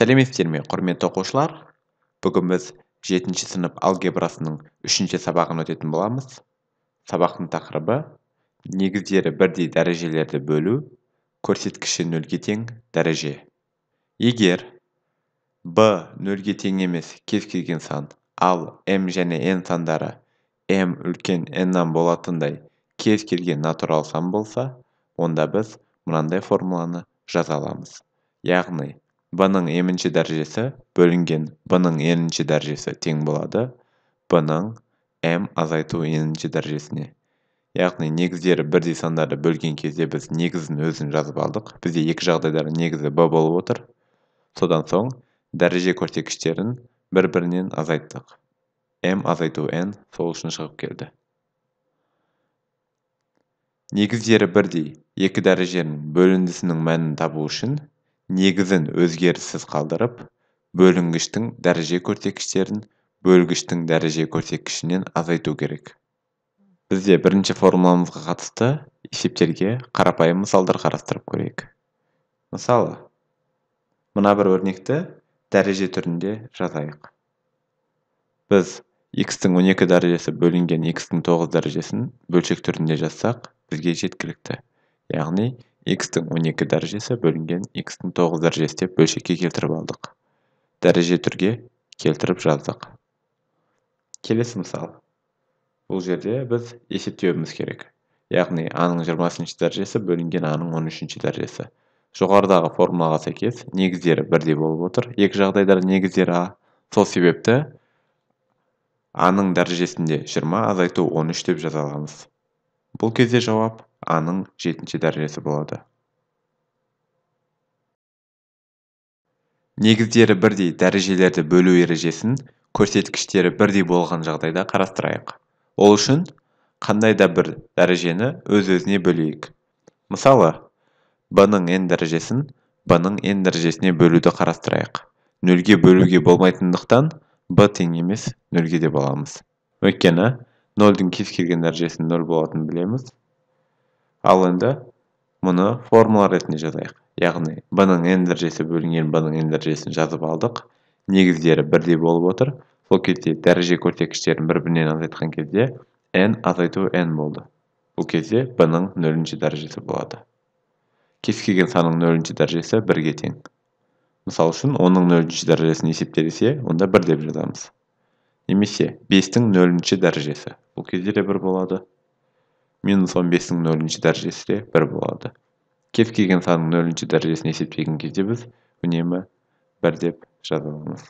сәлеметсіздер ме құрметті оқушылар бүгін біз жетінші сынып алгебрасының үшінші сабағын өтетін боламыз сабақтың тақырыбы негіздері бірдей дәрежелерді бөлу көрсеткіші нөлге тең дәреже егер b нөлге тең емес кез келген сан ал m және n сандары m үлкен n-нан болатындай кез келген натурал сан болса онда біз мынандай формуланы жаза аламыз яғни b ның mінші дәрежесі бөлінген b ның nінші дәрежесі тең болады b ның m азайту nінші дәрежесіне яғни негіздері бірдей сандарды бөлген кезде біз негізін өзін жазып алдық бізде екі жағдайда негізі b болып отыр содан соң дәреже көрсеткіштерін бір бірінен азайттық m азайту n сол үшін шығып келді негіздері бірдей екі дәреженің бөліндісінің мәнін табу үшін негізін өзгеріссіз қалдырып бөлінгіштің дәреже көрсеткіштерін бөлгіштің дәреже көрсеткішінен азайту керек бізде бірінші формуламызға қатысты есептерге қарапайым мысалдар қарастырып көрейік мысалы мына бір өрнекті дәреже түрінде жазайық біз x-тің 12 дәрежесі бөлінген x-тің 9 дәрежесін бөлшек түрінде жазсақ бізге жеткілікті яғни x тің 12 екі дәрежесі бөлінген x тің 9 дәрежесі деп бөлшекке келтіріп алдық дәреже түрге келтіріп жаздық келесі мысал бұл жерде біз есептеуіміз керек яғни а ның жиырмасыншы дәрежесі бөлінген а ның 13 үшінші дәрежесі жоғарыдағы формулаға сәйкес негіздері бірдей болып отыр екі жағдайда негіздері а сол себепті а-ның дәрежесінде 20 азайту 13 деп жаза аламыз бұл кезде жауап аның ның жетінші дәрежесі болады негіздері бірдей дәрежелерді бөлу ережесін көрсеткіштері бірдей болған жағдайда қарастырайық ол үшін қандай да бір дәрежені өз өзіне бөлейік мысалы b ның n дәрежесін b ның n дәрежесіне бөлуді қарастырайық нөлге бөлуге болмайтындықтан b тең емес нөлге деп аламыз өйткені нөлдің кез келген дәрежесі нөл болатынын білеміз ал енді мұны формула ретінде жазайық яғни b ның n дәрежесі бөлінген b ның n дәрежесін жазып алдық негіздері бірдей болып отыр сол кезде дәреже көрсеткіштерін бір бірінен азайтқан кезде n азайту n болды бұл кезде b ның нөлінші дәрежесі болады кез келген санның нөлінші дәрежесі бірге тең мысалы үшін оның нөлінші дәрежесін есептер онда бір деп жазамыз немесе 5-тің нөлінші дәрежесі бұл кезде де бір болады минус он бестің нөлінші дәрежесі де бір болады кез келген санның нөлінші дәрежесін есептеген кезде біз үнемі бір деп жазамыз